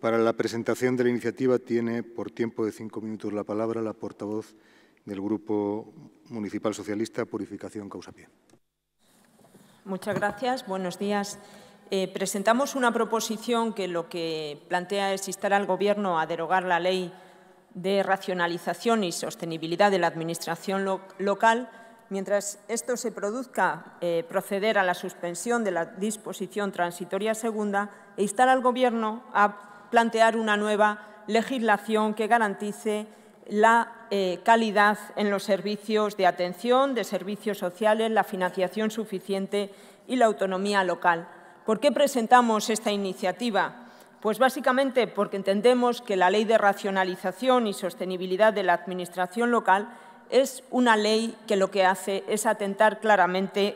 Para la presentación de la iniciativa tiene por tiempo de cinco minutos la palabra la portavoz del Grupo Municipal Socialista Purificación Causapié. Muchas gracias. Buenos días. Eh, presentamos una proposición que lo que plantea es instar al Gobierno a derogar la Ley de Racionalización y Sostenibilidad de la Administración Local. Mientras esto se produzca, eh, proceder a la suspensión de la disposición transitoria segunda e instar al Gobierno a plantear una nueva legislación que garantice la eh, calidad en los servicios de atención, de servicios sociales, la financiación suficiente y la autonomía local. ¿Por qué presentamos esta iniciativa? Pues básicamente porque entendemos que la Ley de Racionalización y Sostenibilidad de la Administración Local es una ley que lo que hace es atentar claramente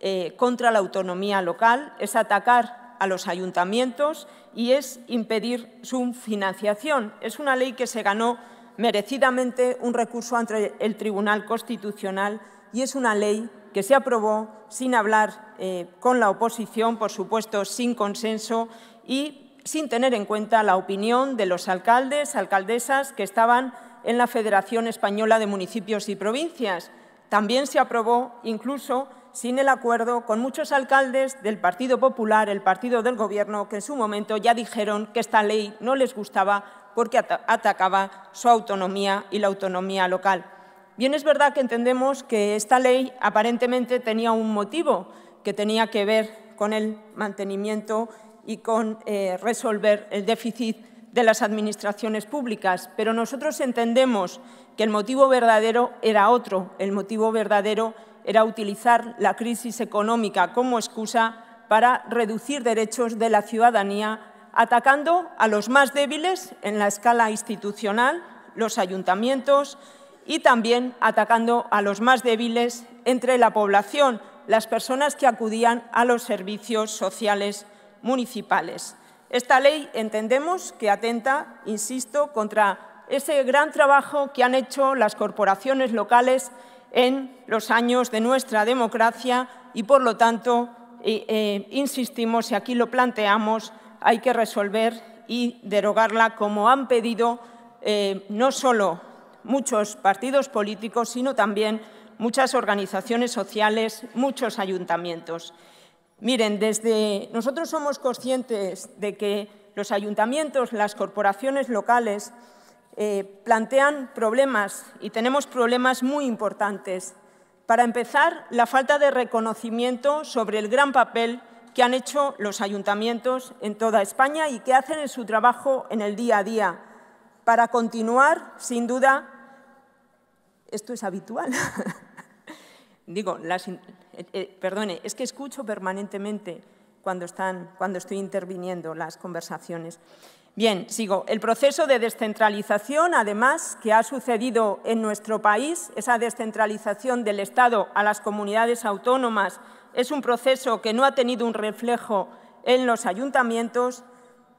eh, contra la autonomía local, es atacar a los ayuntamientos y es impedir su financiación. Es una ley que se ganó merecidamente un recurso ante el Tribunal Constitucional y es una ley que se aprobó sin hablar eh, con la oposición, por supuesto sin consenso y sin tener en cuenta la opinión de los alcaldes, alcaldesas que estaban en la Federación Española de Municipios y Provincias. También se aprobó incluso sin el acuerdo con muchos alcaldes del Partido Popular, el partido del Gobierno, que en su momento ya dijeron que esta ley no les gustaba porque atacaba su autonomía y la autonomía local. Bien, es verdad que entendemos que esta ley aparentemente tenía un motivo que tenía que ver con el mantenimiento y con eh, resolver el déficit de las administraciones públicas, pero nosotros entendemos que el motivo verdadero era otro, el motivo verdadero era utilizar la crisis económica como excusa para reducir derechos de la ciudadanía, atacando a los más débiles en la escala institucional, los ayuntamientos, y también atacando a los más débiles entre la población, las personas que acudían a los servicios sociales municipales. Esta ley entendemos que atenta, insisto, contra ese gran trabajo que han hecho las corporaciones locales en los años de nuestra democracia y, por lo tanto, eh, insistimos y aquí lo planteamos, hay que resolver y derogarla como han pedido eh, no solo muchos partidos políticos, sino también muchas organizaciones sociales, muchos ayuntamientos. Miren, desde nosotros somos conscientes de que los ayuntamientos, las corporaciones locales, eh, plantean problemas y tenemos problemas muy importantes. Para empezar, la falta de reconocimiento sobre el gran papel que han hecho los ayuntamientos en toda España y que hacen en su trabajo en el día a día. Para continuar, sin duda, esto es habitual. Digo, eh, eh, perdone, es que escucho permanentemente cuando, están, cuando estoy interviniendo las conversaciones. Bien, sigo. El proceso de descentralización, además, que ha sucedido en nuestro país, esa descentralización del Estado a las comunidades autónomas, es un proceso que no ha tenido un reflejo en los ayuntamientos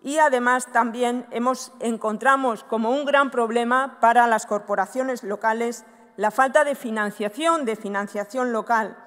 y, además, también hemos, encontramos como un gran problema para las corporaciones locales la falta de financiación, de financiación local.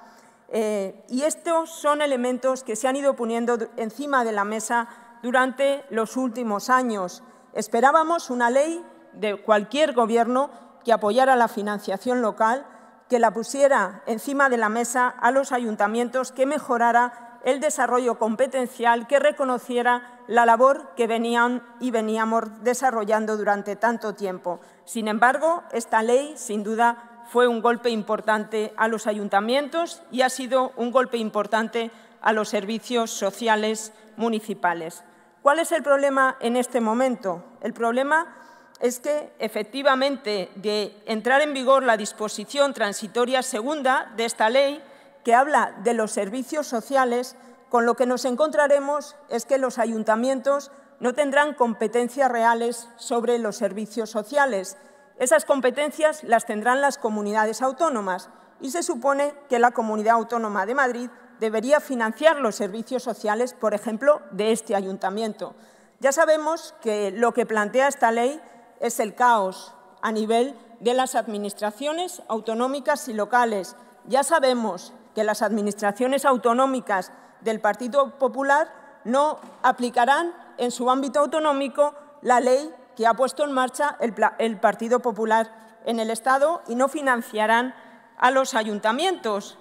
Eh, y estos son elementos que se han ido poniendo encima de la mesa durante los últimos años. Esperábamos una ley de cualquier gobierno que apoyara la financiación local, que la pusiera encima de la mesa a los ayuntamientos, que mejorara el desarrollo competencial, que reconociera la labor que venían y veníamos desarrollando durante tanto tiempo. Sin embargo, esta ley, sin duda, fue un golpe importante a los ayuntamientos y ha sido un golpe importante a los servicios sociales municipales. ¿Cuál es el problema en este momento? El problema es que, efectivamente, de entrar en vigor la disposición transitoria segunda de esta ley, que habla de los servicios sociales, con lo que nos encontraremos es que los ayuntamientos no tendrán competencias reales sobre los servicios sociales esas competencias las tendrán las comunidades autónomas y se supone que la Comunidad Autónoma de Madrid debería financiar los servicios sociales, por ejemplo, de este ayuntamiento. Ya sabemos que lo que plantea esta ley es el caos a nivel de las administraciones autonómicas y locales. Ya sabemos que las administraciones autonómicas del Partido Popular no aplicarán en su ámbito autonómico la ley que ha puesto en marcha el, Partido Popular en el Estado y no financiarán a los ayuntamientos.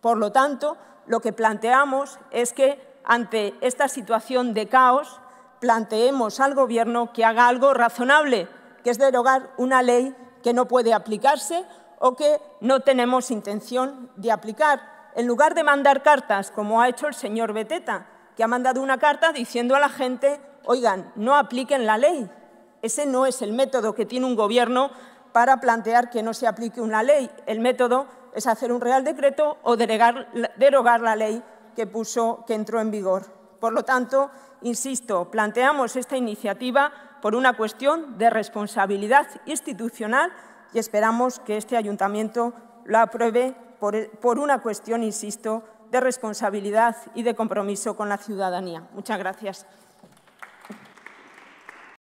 Por lo tanto, lo que planteamos es que ante esta situación de caos planteemos al Gobierno que haga algo razonable, que es derogar una ley que no puede aplicarse o que no tenemos intención de aplicar. En lugar de mandar cartas, como ha hecho el señor Beteta, que ha mandado una carta diciendo a la gente, oigan, no apliquen la ley, ese no es el método que tiene un gobierno para plantear que no se aplique una ley. El método es hacer un real decreto o derogar, la ley que, que entró en vigor. Por lo tanto, insisto, planteamos esta iniciativa por una cuestión de responsabilidad institucional y esperamos que este ayuntamiento la apruebe por una cuestión, insisto, de responsabilidad y de compromiso con la ciudadanía. Muchas gracias.